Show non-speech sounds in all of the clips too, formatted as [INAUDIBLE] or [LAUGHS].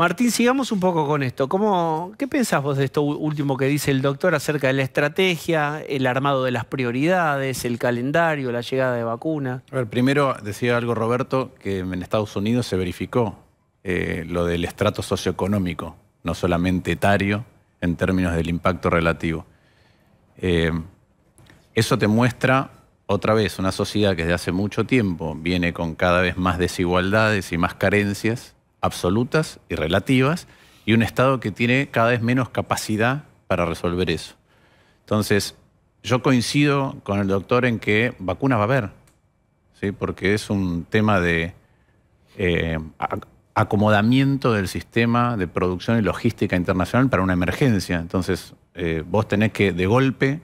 Martín, sigamos un poco con esto. ¿Cómo, ¿Qué pensás vos de esto último que dice el doctor acerca de la estrategia, el armado de las prioridades, el calendario, la llegada de vacunas? A ver, primero decía algo Roberto, que en Estados Unidos se verificó eh, lo del estrato socioeconómico, no solamente etario, en términos del impacto relativo. Eh, eso te muestra otra vez una sociedad que desde hace mucho tiempo viene con cada vez más desigualdades y más carencias absolutas y relativas y un Estado que tiene cada vez menos capacidad para resolver eso. Entonces, yo coincido con el doctor en que vacunas va a haber, ¿sí? porque es un tema de eh, acomodamiento del sistema de producción y logística internacional para una emergencia. Entonces, eh, vos tenés que de golpe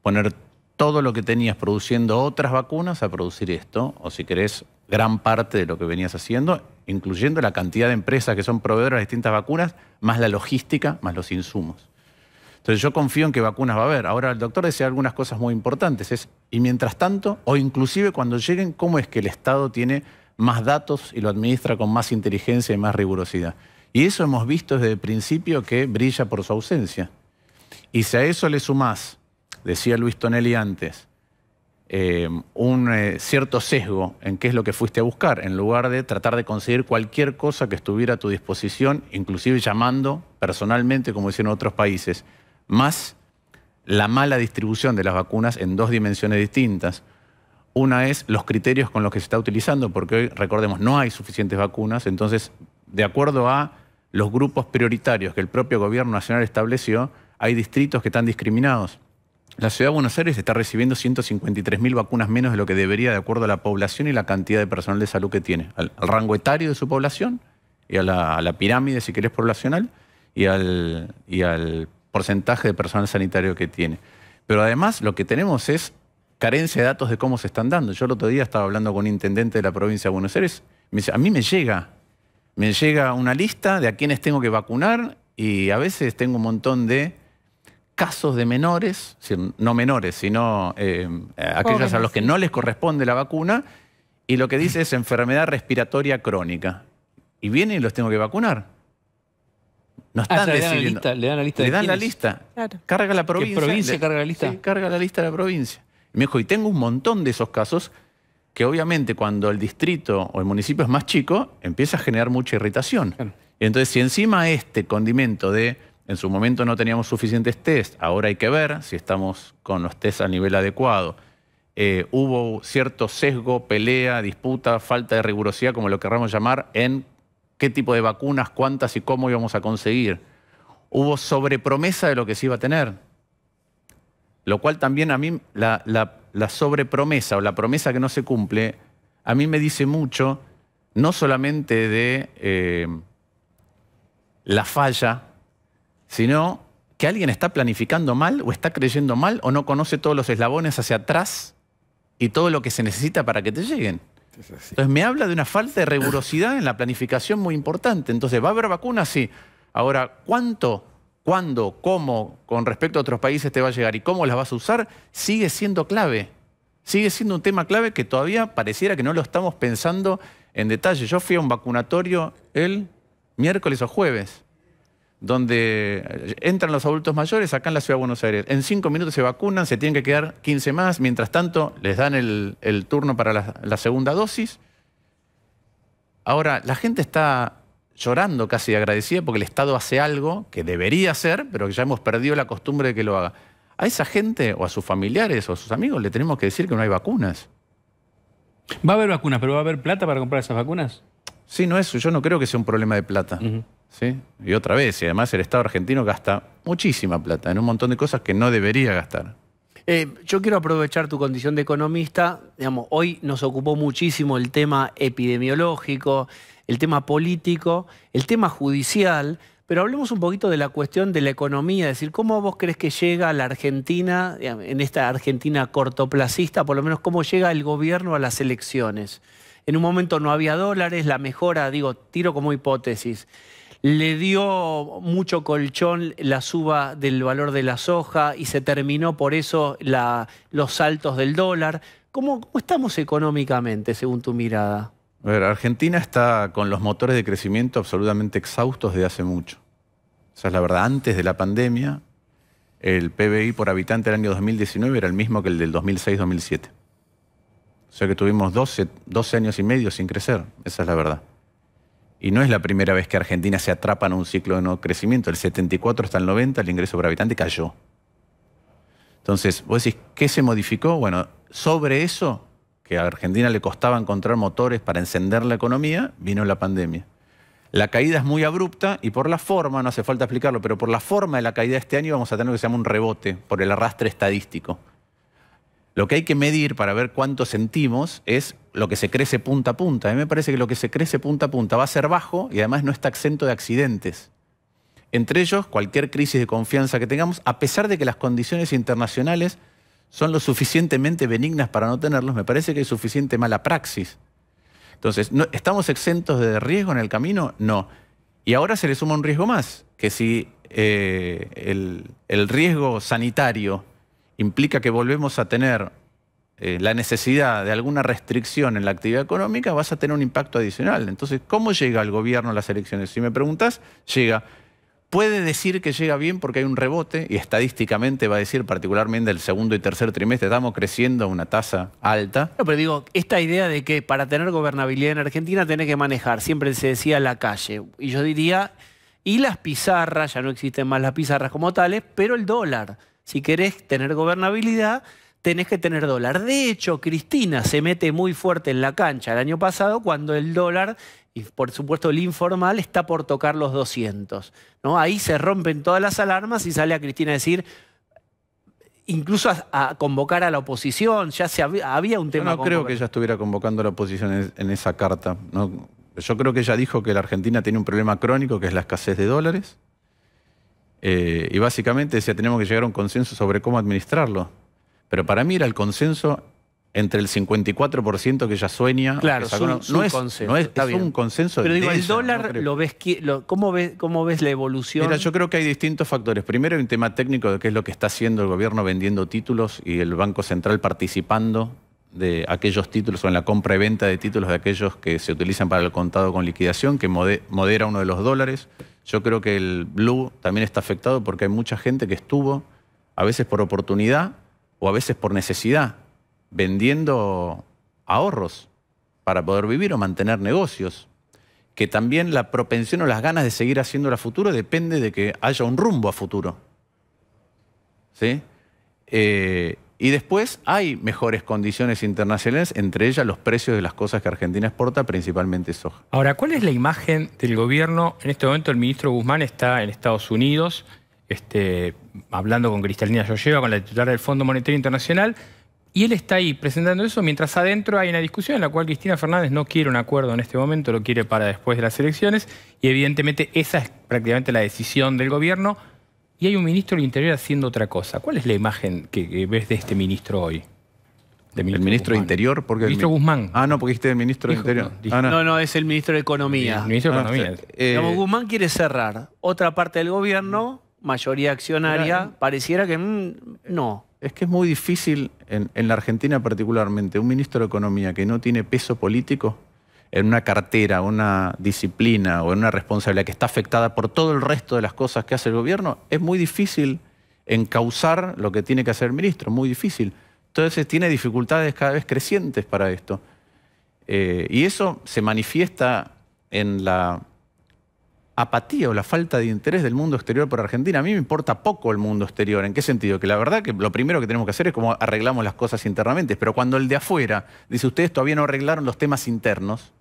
poner todo lo que tenías produciendo otras vacunas a producir esto, o si querés, gran parte de lo que venías haciendo incluyendo la cantidad de empresas que son proveedoras de distintas vacunas, más la logística, más los insumos. Entonces yo confío en que vacunas va a haber. Ahora el doctor decía algunas cosas muy importantes. Es, y mientras tanto, o inclusive cuando lleguen, ¿cómo es que el Estado tiene más datos y lo administra con más inteligencia y más rigurosidad? Y eso hemos visto desde el principio que brilla por su ausencia. Y si a eso le sumás, decía Luis Tonelli antes, eh, un eh, cierto sesgo en qué es lo que fuiste a buscar, en lugar de tratar de conseguir cualquier cosa que estuviera a tu disposición, inclusive llamando personalmente, como en otros países, más la mala distribución de las vacunas en dos dimensiones distintas. Una es los criterios con los que se está utilizando, porque hoy, recordemos, no hay suficientes vacunas, entonces, de acuerdo a los grupos prioritarios que el propio gobierno nacional estableció, hay distritos que están discriminados. La ciudad de Buenos Aires está recibiendo 153.000 vacunas menos de lo que debería de acuerdo a la población y la cantidad de personal de salud que tiene, al, rango etario de su población y a la, pirámide, si querés, poblacional y al, y al porcentaje de personal sanitario que tiene. Pero además lo que tenemos es carencia de datos de cómo se están dando. Yo el otro día estaba hablando con un intendente de la provincia de Buenos Aires, me dice, a mí me llega, me llega una lista de a quienes tengo que vacunar y a veces tengo un montón de casos de menores, no menores, sino eh, aquellos a los que no les corresponde la vacuna, y lo que dice es enfermedad respiratoria crónica. Y vienen y los tengo que vacunar. No ah, están ah, Le dan la lista. Le dan la lista. Carga la provincia. provincia carga la lista? Sí, carga la lista de la provincia. Y me dijo, y tengo un montón de esos casos que obviamente cuando el distrito o el municipio es más chico, empieza a generar mucha irritación. Y entonces, si encima este condimento de en su momento no teníamos suficientes test, ahora hay que ver si estamos con los test a nivel adecuado. Eh, hubo cierto sesgo, pelea, disputa, falta de rigurosidad, como lo querramos llamar, en qué tipo de vacunas, cuántas y cómo íbamos a conseguir. Hubo sobrepromesa de lo que se iba a tener, lo cual también a mí la, sobrepromesa o la promesa que no se cumple, a mí me dice mucho, no solamente de eh, la falla sino que alguien está planificando mal o está creyendo mal o no conoce todos los eslabones hacia atrás y todo lo que se necesita para que te lleguen. Entonces me habla de una falta de rigurosidad en la planificación muy importante. Entonces, ¿va a haber vacunas? Sí. Ahora, ¿cuánto, cuándo, cómo con respecto a otros países te va a llegar y cómo las vas a usar? Sigue siendo clave. Sigue siendo un tema clave que todavía pareciera que no lo estamos pensando en detalle. Yo fui a un vacunatorio el miércoles o jueves donde eh, entran los adultos mayores acá en la ciudad de Buenos Aires. En cinco minutos se vacunan, se tienen que quedar 15 más, mientras tanto les dan el, turno para la, segunda dosis. Ahora, la gente está llorando casi agradecida porque el Estado hace algo que debería hacer, pero que ya hemos perdido la costumbre de que lo haga. A esa gente o a sus familiares o a sus amigos le tenemos que decir que no hay vacunas. Va a haber vacunas, pero ¿va a haber plata para comprar esas vacunas? Sí, no eso. Yo no creo que sea un problema de plata. Y otra vez, y además el Estado argentino gasta muchísima plata en un montón de cosas que no debería gastar. Eh, yo quiero aprovechar tu condición de economista. Digamos, hoy nos ocupó muchísimo el tema epidemiológico, el tema político, el tema judicial, pero hablemos un poquito de la cuestión de la economía, es decir, ¿cómo vos crees que llega la Argentina, en esta Argentina cortoplacista, por lo menos cómo llega el gobierno a las elecciones? En un momento no había dólares, la mejora, digo, tiro como hipótesis le dio mucho colchón la suba del valor de la soja y se terminó por eso los saltos del dólar. ¿Cómo, estamos económicamente, según tu mirada? A ver, Argentina está con los motores de crecimiento absolutamente exhaustos desde hace mucho. O sea, es la verdad. Antes de la pandemia, el PBI por habitante del año 2019 era el mismo que el del 2006-2007. O sea que tuvimos 12, 12 años y medio sin crecer. Esa es la verdad. Y no es la primera vez que Argentina se atrapa en un ciclo de no crecimiento. El 74 hasta el 90 el ingreso por habitante cayó. Entonces, vos decís, ¿qué se modificó? Bueno, sobre eso, que a Argentina le costaba encontrar motores para encender la economía, vino la pandemia. La caída es muy abrupta y por la forma, no hace falta explicarlo, pero por la forma de la caída este año vamos a tener lo que se llama un rebote, por el arrastre estadístico. Lo que hay que medir para ver cuánto sentimos es lo que se crece punta a punta. A mí me parece que lo que se crece punta a punta va a ser bajo y además no está exento de accidentes. Entre ellos, cualquier crisis de confianza que tengamos, a pesar de que las condiciones internacionales son lo suficientemente benignas para no tenerlos, me parece que hay suficiente mala praxis. Entonces, ¿no, ¿estamos exentos de riesgo en el camino? No. Y ahora se le suma un riesgo más, que si eh, el riesgo sanitario implica que volvemos a tener eh, la necesidad de alguna restricción en la actividad económica, vas a tener un impacto adicional. Entonces, ¿cómo llega el gobierno a las elecciones? Si me preguntas, llega. Puede decir que llega bien porque hay un rebote y estadísticamente va a decir, particularmente el segundo y tercer trimestre, estamos creciendo a una tasa alta. No, pero digo, esta idea de que para tener gobernabilidad en Argentina tenés que manejar, siempre se decía la calle. Y yo diría, y las pizarras, ya no existen más las pizarras como tales, pero el dólar. Si querés tener gobernabilidad, tenés que tener dólar. De hecho, Cristina se mete muy fuerte en la cancha el año pasado cuando el dólar, y por supuesto el informal, está por tocar los 200. ¿no? Ahí se rompen todas las alarmas y sale a Cristina a decir incluso a, convocar a la oposición, ya se había, un tema... no creo que ella estuviera convocando a la oposición en, esa carta. ¿no? Yo creo que ella dijo que la Argentina tiene un problema crónico que es la escasez de dólares. Eh, y básicamente decía, tenemos que llegar a un consenso sobre cómo administrarlo. Pero para mí era el consenso entre el 54% que ya sueña. Claro, no, es, consenso, no es, un consenso. Pero digo, el dólar, lo ves, ¿cómo, ves, ¿cómo ves la evolución? Mira, yo creo que hay distintos factores. Primero, hay un tema técnico de qué es lo que está haciendo el gobierno vendiendo títulos y el Banco Central participando de aquellos títulos o en la compra y venta de títulos de aquellos que se utilizan para el contado con liquidación, que modera uno de los dólares. Yo creo que el blue también está afectado porque hay mucha gente que estuvo, a veces por oportunidad o a veces por necesidad, vendiendo ahorros para poder vivir o mantener negocios. Que también la propensión o las ganas de seguir haciendo a futuro depende de que haya un rumbo a futuro. ¿Sí? Eh, y después hay mejores condiciones internacionales, entre ellas los precios de las cosas que Argentina exporta, principalmente soja. Ahora, ¿cuál es la imagen del gobierno? En este momento el ministro Guzmán está en Estados Unidos, este, hablando con Cristalina Yolleva, con la titular del Fondo Monetario Internacional, y él está ahí presentando eso, mientras adentro hay una discusión en la cual Cristina Fernández no quiere un acuerdo en este momento, lo quiere para después de las elecciones, y evidentemente esa es prácticamente la decisión del gobierno y hay un ministro del Interior haciendo otra cosa. ¿Cuál es la imagen que ves de este ministro hoy? el ministro del Interior, ministro Guzmán. Ah, no, porque dijiste el ministro del Interior. Ah, no, no. es el ministro de Economía. ministro de ah, Economía. Eh, Guzmán quiere cerrar otra parte del gobierno, mayoría accionaria, eh, pareciera que mm, no. Es que es muy difícil, en la Argentina particularmente, un ministro de Economía que no tiene peso político en una cartera, una disciplina o en una responsabilidad que está afectada por todo el resto de las cosas que hace el gobierno, es muy difícil encauzar lo que tiene que hacer el ministro, muy difícil. Entonces tiene dificultades cada vez crecientes para esto. Eh, y eso se manifiesta en la apatía o la falta de interés del mundo exterior por Argentina. A mí me importa poco el mundo exterior. ¿En qué sentido? Que la verdad que lo primero que tenemos que hacer es cómo arreglamos las cosas internamente. Pero cuando el de afuera dice, ustedes todavía no arreglaron los temas internos,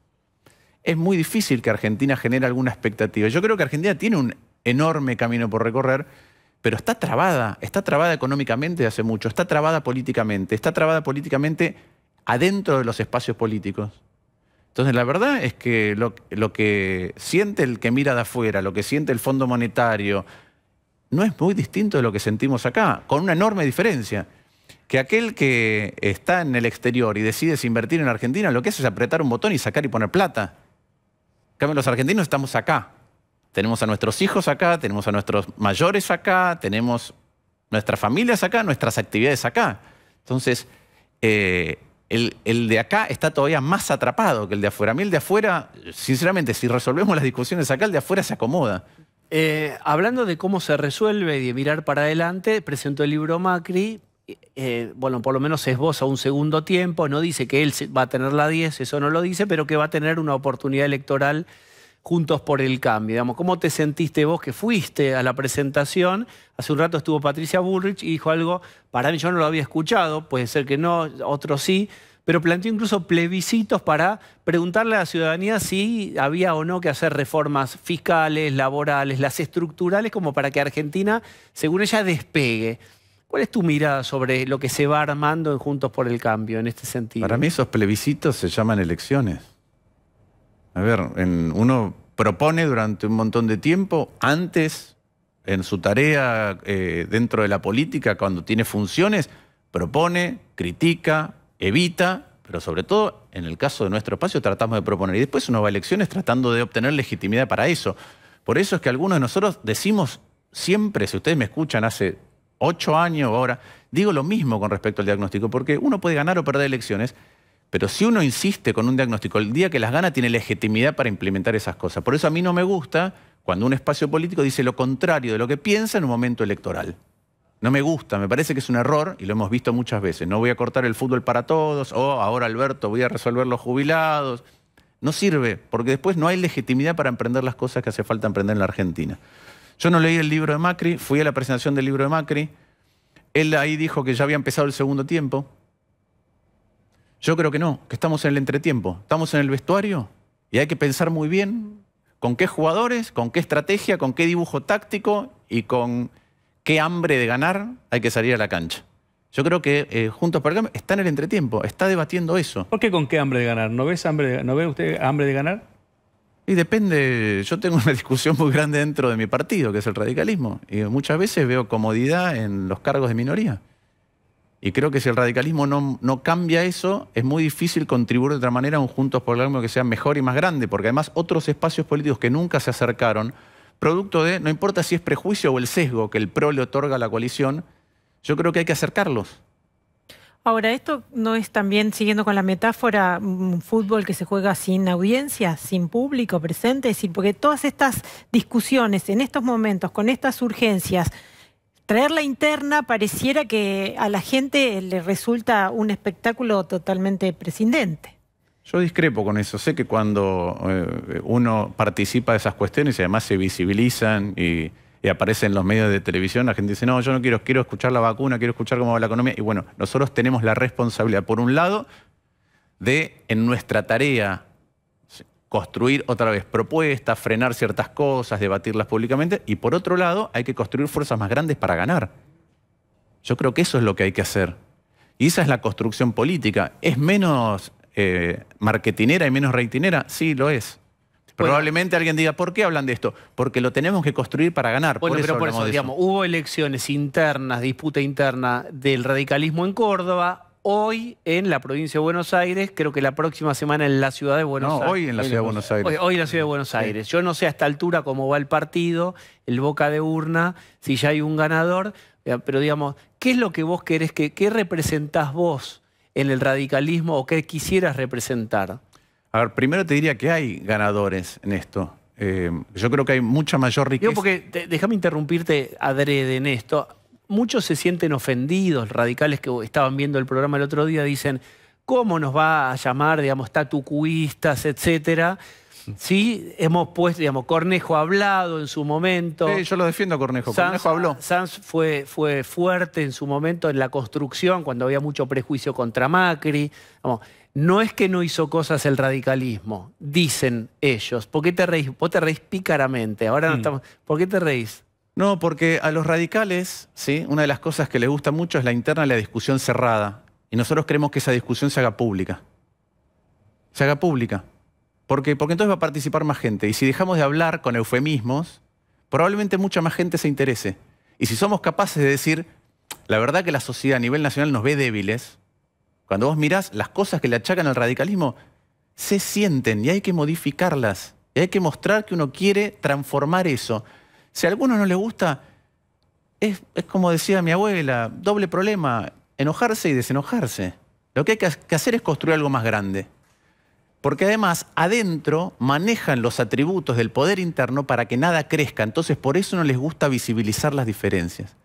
es muy difícil que Argentina genere alguna expectativa. Yo creo que Argentina tiene un enorme camino por recorrer, pero está trabada, está trabada económicamente hace mucho, está trabada políticamente, está trabada políticamente adentro de los espacios políticos. Entonces, la verdad es que lo, que siente el que mira de afuera, lo que siente el Fondo Monetario, no es muy distinto de lo que sentimos acá, con una enorme diferencia. Que aquel que está en el exterior y decide invertir en Argentina, lo que hace es apretar un botón y sacar y poner plata los argentinos estamos acá. Tenemos a nuestros hijos acá, tenemos a nuestros mayores acá, tenemos nuestras familias acá, nuestras actividades acá. Entonces, eh, el, de acá está todavía más atrapado que el de afuera. A mí el de afuera, sinceramente, si resolvemos las discusiones acá, el de afuera se acomoda. Eh, hablando de cómo se resuelve y de mirar para adelante, presentó el libro Macri, eh, eh, bueno, por lo menos es vos a un segundo tiempo, no dice que él va a tener la 10, eso no lo dice, pero que va a tener una oportunidad electoral juntos por el cambio. Digamos, ¿Cómo te sentiste vos que fuiste a la presentación? Hace un rato estuvo Patricia Bullrich y dijo algo, para mí yo no lo había escuchado, puede ser que no, otro sí, pero planteó incluso plebiscitos para preguntarle a la ciudadanía si había o no que hacer reformas fiscales, laborales, las estructurales, como para que Argentina, según ella, despegue. ¿Cuál es tu mirada sobre lo que se va armando en Juntos por el Cambio en este sentido? Para mí esos plebiscitos se llaman elecciones. A ver, uno propone durante un montón de tiempo, antes, en su tarea eh, dentro de la política, cuando tiene funciones, propone, critica, evita, pero sobre todo en el caso de nuestro espacio tratamos de proponer. Y después uno va a elecciones tratando de obtener legitimidad para eso. Por eso es que algunos de nosotros decimos siempre, si ustedes me escuchan hace ocho años ahora. Digo lo mismo con respecto al diagnóstico, porque uno puede ganar o perder elecciones, pero si uno insiste con un diagnóstico, el día que las gana tiene legitimidad para implementar esas cosas. Por eso a mí no me gusta cuando un espacio político dice lo contrario de lo que piensa en un momento electoral. No me gusta, me parece que es un error y lo hemos visto muchas veces. No voy a cortar el fútbol para todos, o ahora Alberto voy a resolver los jubilados. No sirve, porque después no hay legitimidad para emprender las cosas que hace falta emprender en la Argentina. Yo no leí el libro de Macri, fui a la presentación del libro de Macri. Él ahí dijo que ya había empezado el segundo tiempo. Yo creo que no, que estamos en el entretiempo. Estamos en el vestuario y hay que pensar muy bien con qué jugadores, con qué estrategia, con qué dibujo táctico y con qué hambre de ganar hay que salir a la cancha. Yo creo que eh, Juntos por está en el entretiempo, está debatiendo eso. ¿Por qué con qué hambre de ganar? ¿No ve usted hambre de ganar? Y depende, yo tengo una [LAUGHS] discusión muy grande dentro de mi partido, que es el radicalismo, y muchas veces veo comodidad en los cargos de minoría. Y creo que si el radicalismo no, cambia eso, es muy difícil contribuir de otra manera a un Juntos por que sea mejor y más grande, porque además otros espacios políticos que nunca se acercaron, producto de, no importa si es prejuicio o el sesgo que el PRO le otorga a la coalición, yo creo que hay que acercarlos. Ahora, ¿esto no es también, siguiendo con la metáfora, un fútbol que se juega sin audiencia, sin público presente? porque todas estas discusiones en estos momentos, con estas urgencias, traer la interna pareciera que a la gente le resulta un espectáculo totalmente prescindente. Yo discrepo con eso. Sé que cuando eh, uno participa de esas cuestiones y además se visibilizan y y aparece en los medios de televisión, la gente dice, no, yo no quiero, quiero escuchar la vacuna, quiero escuchar cómo va la economía. Y bueno, nosotros tenemos la responsabilidad, por un lado, de en nuestra tarea construir otra vez propuestas, frenar ciertas cosas, debatirlas públicamente, y por otro lado hay que construir fuerzas más grandes para ganar. Yo creo que eso es lo que hay que hacer. Y esa es la construcción política. ¿Es menos eh, marketinera y menos reitinera? Sí, lo es. Probablemente alguien diga, ¿por qué hablan de esto? Porque lo tenemos que construir para ganar. por pero por eso, digamos, hubo elecciones internas, disputa interna del radicalismo en Córdoba, hoy en la provincia de Buenos Aires, creo que la próxima semana en la ciudad de Buenos no, Aires. hoy en la ciudad de Buenos Aires. Hoy, en la ciudad de Buenos Aires. Yo no sé a esta altura cómo va el partido, el boca de urna, si ya hay un ganador, eh, pero digamos, ¿qué es lo que vos querés, que, qué representás vos en el radicalismo o qué quisieras representar? A ver, primero te diría que hay ganadores en esto. Eh, yo creo que hay mucha mayor riqueza. porque, déjame interrumpirte adrede en esto. Muchos se sienten ofendidos, radicales que estaban viendo el programa el otro día, dicen, ¿cómo nos va a llamar, digamos, tatucuistas, etcétera? Sí, hemos puesto, digamos, Cornejo ha hablado en su momento. Sí, yo lo defiendo a Cornejo, Cornejo habló. Sanz fue, fue fuerte en su momento en la construcción, cuando había mucho prejuicio contra Macri. Vamos, no es que no hizo cosas el radicalismo, dicen ellos. ¿Por qué te reís? Vos te reís pícaramente. Ahora no mm. estamos. ¿Por qué te reís? No, porque a los radicales, ¿sí? una de las cosas que les gusta mucho es la interna la discusión cerrada. Y nosotros queremos que esa discusión se haga pública. Se haga pública. Porque entonces va a participar más gente. Y si dejamos de hablar con eufemismos, probablemente mucha más gente se interese. Y si somos capaces de decir, la verdad que la sociedad a nivel nacional nos ve débiles, cuando vos mirás las cosas que le achacan al radicalismo, se sienten y hay que modificarlas. Y hay que mostrar que uno quiere transformar eso. Si a alguno no le gusta, es, como decía mi abuela, doble problema, enojarse y desenojarse. Lo que hay que hacer es construir algo más grande. Porque además adentro manejan los atributos del poder interno para que nada crezca. Entonces por eso no les gusta visibilizar las diferencias.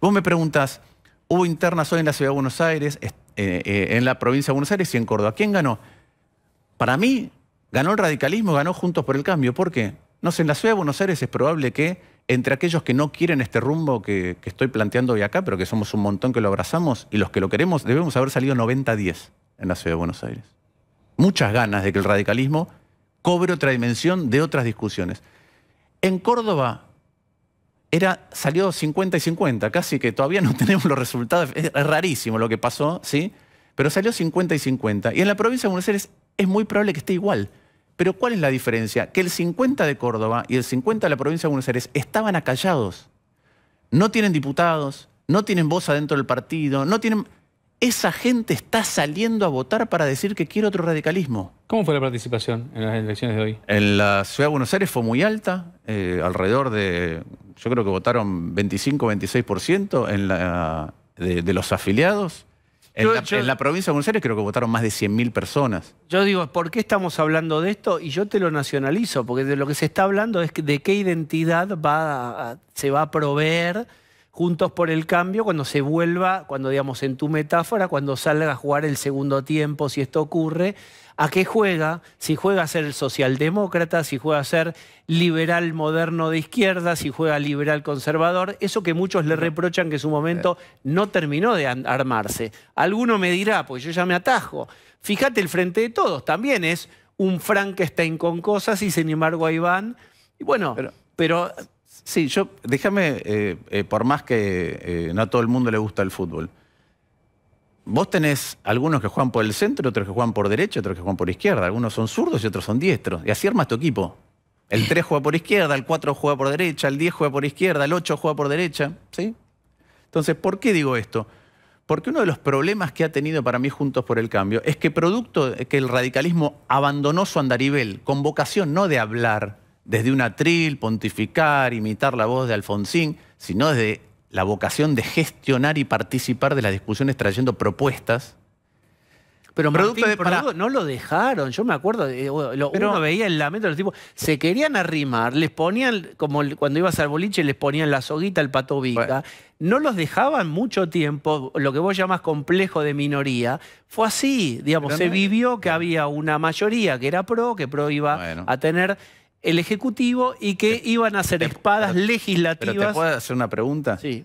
Vos me preguntas hubo internas hoy en la Ciudad de Buenos Aires, eh, eh, en la provincia de Buenos Aires y en Córdoba. ¿Quién ganó? Para mí, ganó el radicalismo, ganó Juntos por el Cambio. ¿Por qué? No sé, en la ciudad de Buenos Aires es probable que entre aquellos que no quieren este rumbo que, que estoy planteando hoy acá, pero que somos un montón que lo abrazamos, y los que lo queremos, debemos haber salido 90-10 en la ciudad de Buenos Aires. Muchas ganas de que el radicalismo cobre otra dimensión de otras discusiones. En Córdoba salió 50 y 50, casi que todavía no [LAUGHS] tenemos los resultados, es, rarísimo lo que pasó, ¿sí? Pero salió 50 y 50. Y en la provincia de Buenos Aires es muy probable que esté igual. Pero ¿cuál es la diferencia? Que el 50 de Córdoba y el 50 de la provincia de Buenos Aires estaban acallados. No tienen diputados, no tienen voz adentro del partido, no tienen... Esa gente está saliendo a votar para decir que quiere otro radicalismo. ¿Cómo fue la participación en las elecciones de hoy? En la ciudad de Buenos Aires fue muy alta, eh, alrededor de yo creo que votaron 25, 26% en la, de, los afiliados. En, la, provincia de Buenos Aires creo que votaron más de 100.000 personas. Yo digo, ¿por qué estamos hablando de esto? Y yo te lo nacionalizo, porque de lo que se está hablando es de qué identidad se va a proveer Juntos por el Cambio, cuando se vuelva, cuando digamos en tu metáfora, cuando salga a jugar el segundo tiempo, si esto ocurre, ¿a qué juega? Si juega a ser socialdemócrata, si juega a ser liberal moderno de izquierda, si juega liberal conservador, eso que muchos le reprochan que en su momento no terminó de armarse. Alguno me dirá, pues yo ya me atajo. Fíjate, el frente de todos también es un Frankenstein con cosas y sin embargo ahí van. Y bueno, pero Sí, yo, déjame, eh, eh, por más que eh, no a todo el mundo le gusta el fútbol, vos tenés algunos que juegan por el centro, otros que juegan por derecha, otros que juegan por izquierda, algunos son zurdos y otros son diestros, y así armas tu equipo. El 3 juega por izquierda, el 4 juega por derecha, el 10 juega por izquierda, el 8 juega por derecha, ¿sí? Entonces, ¿por qué digo esto? Porque uno de los problemas que ha tenido para mí Juntos por el Cambio es que producto que el radicalismo abandonó su andarivel, con vocación no de hablar, desde un atril, pontificar, imitar la voz de Alfonsín, sino desde la vocación de gestionar y participar de las discusiones trayendo propuestas. Pero en producto de, para... no lo dejaron. Yo me acuerdo, uno veía el lamento de los tipos. Se querían arrimar, les ponían, como cuando ibas al boliche, les ponían la soguita al pato vica. No los dejaban mucho tiempo, lo que vos llamás complejo de minoría. Fue así, digamos, se vivió que había una mayoría que era pro, que pro iba a tener el Ejecutivo y que iban a ser espadas legislativas. Pero ¿Te puedo hacer una pregunta? Sí.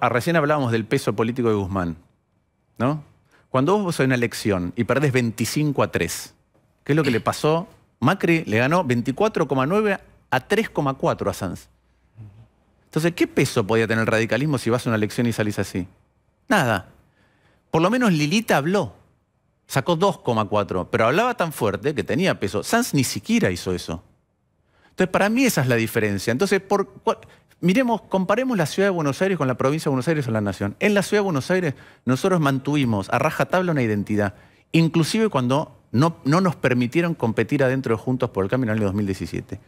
Ah, recién hablábamos del peso político de Guzmán, ¿no? Cuando vos vas a una elección y perdés 25 a 3, ¿qué es lo que le pasó? Macri le ganó 24,9 a 3,4 a Sanz. Entonces, ¿qué peso podía tener el radicalismo si vas a una elección y salís así? Nada. Por lo menos Lilita habló. Sacó 2,4, pero hablaba tan fuerte que tenía peso. Sanz ni siquiera hizo eso. Entonces, para mí esa es la diferencia. Entonces, por, miremos, comparemos la ciudad de Buenos Aires con la provincia de Buenos Aires o la nación. En la ciudad de Buenos Aires nosotros mantuvimos a rajatabla una identidad, inclusive cuando no, nos permitieron competir adentro de Juntos por el Cambio en el año 2017.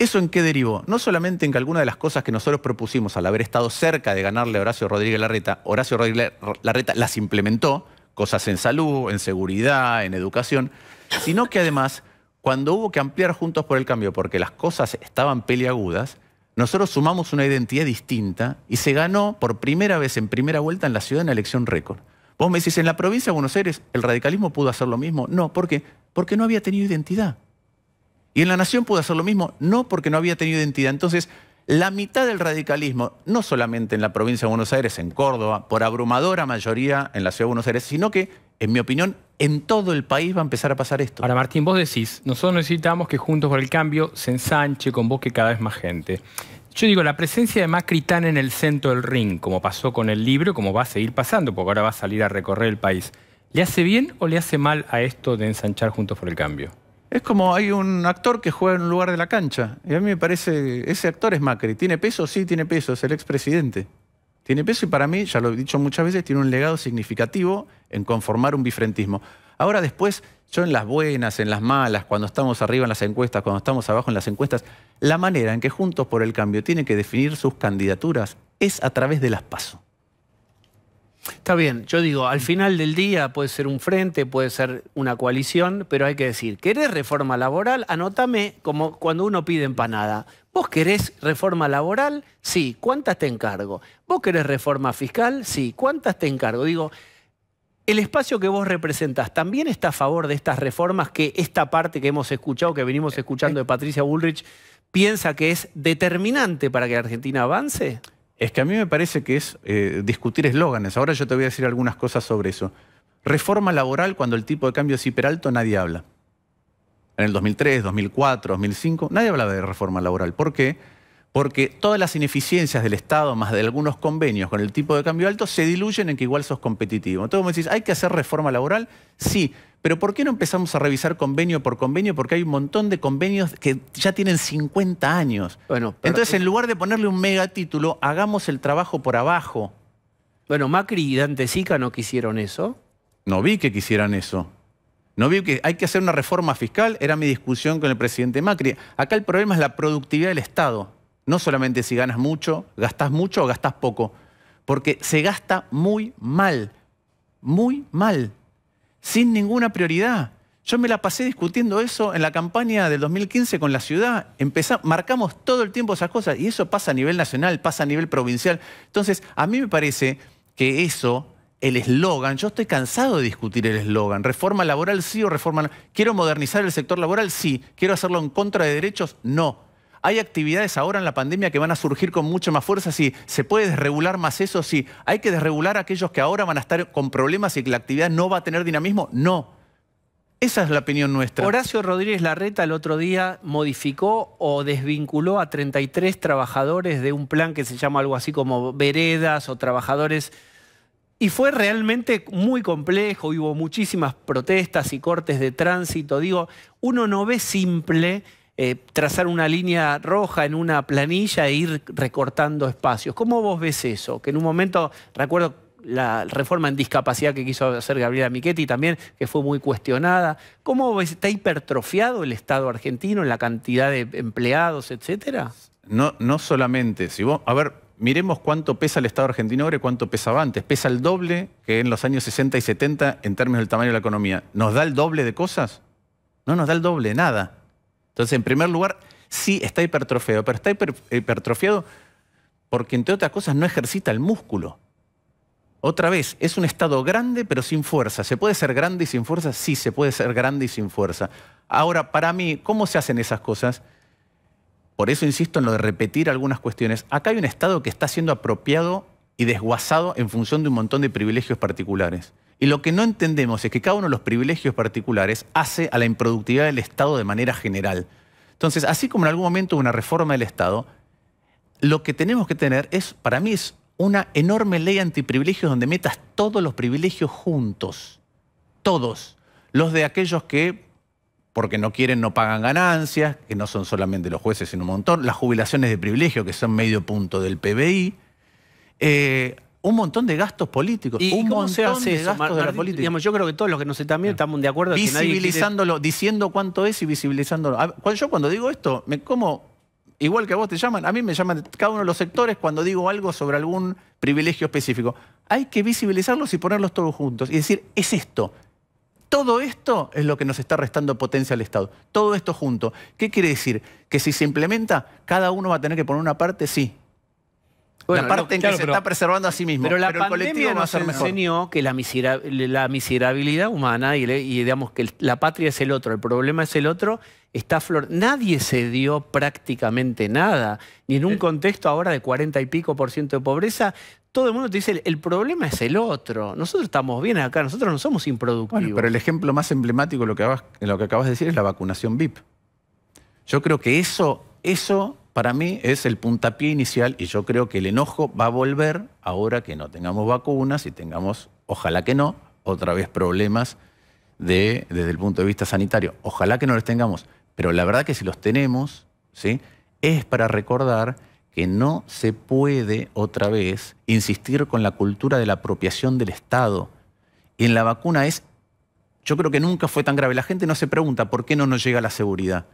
¿Eso en qué derivó? No solamente en que alguna de las cosas que nosotros propusimos al haber estado cerca de ganarle a Horacio Rodríguez Larreta, Horacio Rodríguez Larreta las implementó, cosas en salud, en seguridad, en educación, sino que además cuando hubo que ampliar Juntos por el Cambio porque las cosas estaban peliagudas, nosotros sumamos una identidad distinta y se ganó por primera vez en primera vuelta en la ciudad la elección récord. Vos me decís, en la provincia de Buenos Aires el radicalismo pudo hacer lo mismo. No, ¿por qué? Porque no había tenido identidad. Y en la nación pudo hacer lo mismo. No, porque no había tenido identidad. Entonces, la mitad del radicalismo, no solamente en la provincia de Buenos Aires, en Córdoba, por abrumadora mayoría en la ciudad de Buenos Aires, sino que, en mi opinión, en todo el país va a empezar a pasar esto. Ahora, Martín, vos decís, nosotros necesitamos que Juntos por el Cambio se ensanche, convoque cada vez más gente. Yo digo, la presencia de Macri tan en el centro del ring, como pasó con el libro, como va a seguir pasando, porque ahora va a salir a recorrer el país, ¿le hace bien o le hace mal a esto de ensanchar Juntos por el Cambio? Es como hay un actor que juega en un lugar de la cancha. Y a mí me parece, ese actor es Macri. ¿Tiene peso? Sí, tiene peso. Es el expresidente. Tiene peso y para mí, ya lo he dicho muchas veces, tiene un legado significativo en conformar un bifrentismo. Ahora después, yo en las buenas, en las malas, cuando estamos arriba en las encuestas, cuando estamos abajo en las encuestas, la manera en que Juntos por el Cambio tiene que definir sus candidaturas es a través de las pasos. Está bien, yo digo, al final del día puede ser un frente, puede ser una coalición, pero hay que decir, ¿querés reforma laboral? Anótame como cuando uno pide empanada. ¿Vos querés reforma laboral? Sí, ¿cuántas te encargo? ¿Vos querés reforma fiscal? Sí, ¿cuántas te encargo? Digo, el espacio que vos representás también está a favor de estas reformas que esta parte que hemos escuchado, que venimos escuchando de Patricia Bullrich, piensa que es determinante para que Argentina avance? Es que a mí me parece que es eh, discutir eslóganes. Ahora yo te voy a decir algunas cosas sobre eso. Reforma laboral cuando el tipo de cambio es hiperalto, nadie habla. En el 2003, 2004, 2005, nadie hablaba de reforma laboral. ¿Por qué? porque todas las ineficiencias del Estado, más de algunos convenios con el tipo de cambio alto, se diluyen en que igual sos competitivo. Entonces vos decís, ¿hay que hacer reforma laboral? Sí, pero ¿por qué no empezamos a revisar convenio por convenio? Porque hay un montón de convenios que ya tienen 50 años. Bueno, Entonces, en lugar de ponerle un megatítulo, hagamos el trabajo por abajo. Bueno, Macri y Dante Sica no quisieron eso. No vi que quisieran eso. No vi que hay que hacer una reforma fiscal, era mi discusión con el presidente Macri. Acá el problema es la productividad del Estado. No solamente si ganas mucho, gastás mucho o gastás poco, porque se gasta muy mal, muy mal, sin ninguna prioridad. Yo me la pasé discutiendo eso en la campaña del 2015 con la ciudad. Empezamos, marcamos todo el tiempo esas cosas y eso pasa a nivel nacional, pasa a nivel provincial. Entonces, a mí me parece que eso, el eslogan, yo estoy cansado de discutir el eslogan. Reforma laboral sí o reforma... Quiero modernizar el sector laboral sí. Quiero hacerlo en contra de derechos no hay actividades ahora en la pandemia que van a surgir con mucha más fuerza, si se puede desregular más eso, si hay que desregular a aquellos que ahora van a estar con problemas y que la actividad no va a tener dinamismo, no. Esa es la opinión nuestra. Horacio Rodríguez Larreta el otro día modificó o desvinculó a 33 trabajadores de un plan que se llama algo así como veredas o trabajadores. Y fue realmente muy complejo, hubo muchísimas protestas y cortes de tránsito. Digo, uno no ve simple eh, trazar una línea roja en una planilla e ir recortando espacios. ¿Cómo vos ves eso? Que en un momento, recuerdo la reforma en discapacidad que quiso hacer Gabriela Michetti también, que fue muy cuestionada. ¿Cómo está hipertrofiado el Estado argentino en la cantidad de empleados, etcétera? No, no solamente. Si a ver, miremos cuánto pesa el Estado argentino ahora y cuánto pesaba antes. Pesa el doble que en los años 60 y 70 en términos del tamaño de la economía. ¿Nos da el doble de cosas? No nos da el doble, nada. Entonces, en primer lugar, sí está hipertrofeado, pero está hiper, hipertrofiado porque, entre otras cosas, no ejercita el músculo. Otra vez, es un estado grande pero sin fuerza. ¿Se puede ser grande y sin fuerza? Sí, se puede ser grande y sin fuerza. Ahora, para mí, ¿cómo se hacen esas cosas? Por eso insisto en lo de repetir algunas cuestiones. Acá hay un Estado que está siendo apropiado y desguazado en función de un montón de privilegios particulares. Y lo que no entendemos es que cada uno de los privilegios particulares hace a la improductividad del Estado de manera general. Entonces, así como en algún momento hubo una reforma del Estado, lo que tenemos que tener es, para mí, es una enorme ley antiprivilegios donde metas todos los privilegios juntos. Todos. Los de aquellos que, porque no quieren, no pagan ganancias, que no son solamente los jueces, sino un montón. Las jubilaciones de privilegio, que son medio punto del PBI. Eh, un montón de gastos políticos. ¿Y un se hace de gastos de la política. yo creo que todos los que nos están viendo estamos de acuerdo. Visibilizándolo, diciendo cuánto es y visibilizándolo. yo cuando digo esto, me como igual que a vos te llaman, a mí me llaman cada uno de los sectores cuando digo algo sobre algún privilegio específico. Hay que visibilizarlos y ponerlos todos juntos y decir, es esto. Todo esto es lo que nos está restando potencia al Estado. Todo esto junto. ¿Qué quiere decir? Que si se implementa, cada uno va a tener que poner una parte, sí, la parte en que se está preservando a sí mismo. Pero la pandemia nos enseñó que la, la miserabilidad humana y, digamos que la patria es el otro, el problema es el otro, está flor. Nadie se dio prácticamente nada, Y en un contexto ahora de 40 y pico por ciento de pobreza. Todo el mundo te dice, el, problema es el otro. Nosotros estamos bien acá, nosotros no somos improductivos. pero el ejemplo más emblemático de lo que, acabas, lo que de decir es la vacunación VIP. Yo creo que eso, eso para mí es el puntapié inicial y yo creo que el enojo va a volver ahora que no tengamos vacunas y tengamos, ojalá que no, otra vez problemas de, desde el punto de vista sanitario. Ojalá que no los tengamos, pero la verdad que si los tenemos, ¿sí? es para recordar que no se puede otra vez insistir con la cultura de la apropiación del Estado. Y en la vacuna es, yo creo que nunca fue tan grave. La gente no se pregunta por qué no nos llega la seguridad.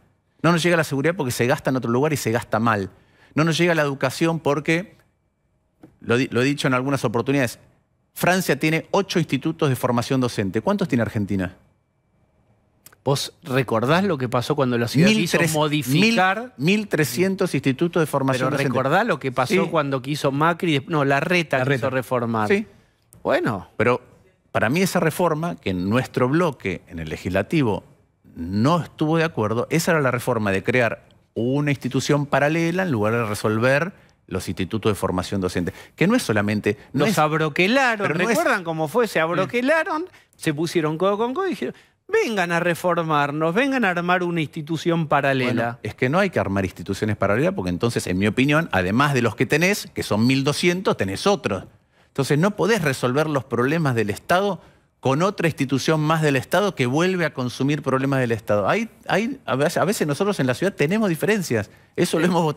No nos llega la seguridad porque se gasta en otro lugar y se gasta mal. No nos llega la educación porque, lo, he dicho en algunas oportunidades, Francia tiene ocho institutos de formación docente. ¿Cuántos tiene Argentina? ¿Vos recordás lo que pasó cuando la ciudad modificar? 1.300 institutos de formación. Pero recordás lo que pasó cuando quiso Macri, no, la reta, la reta. quiso reformar. Sí. Bueno. Pero para mí esa reforma, que en nuestro bloque, en el legislativo, no estuvo de acuerdo. Esa era la reforma de crear una institución paralela en lugar de resolver los institutos de formación docente, que no es solamente... Nos abroquelaron, ¿recuerdan cómo fue? Se abroquelaron, se pusieron codo con codo y dijeron, vengan a reformarnos, vengan a armar una institución paralela. es que no hay que armar instituciones paralelas porque entonces, en mi opinión, además de los que tenés, que son 1.200, tenés otros. Entonces no podés resolver los problemas del Estado con otra institución más del Estado que vuelve a consumir problemas del Estado. Hay, hay, a veces nosotros en la ciudad tenemos diferencias, eso lo hemos votado.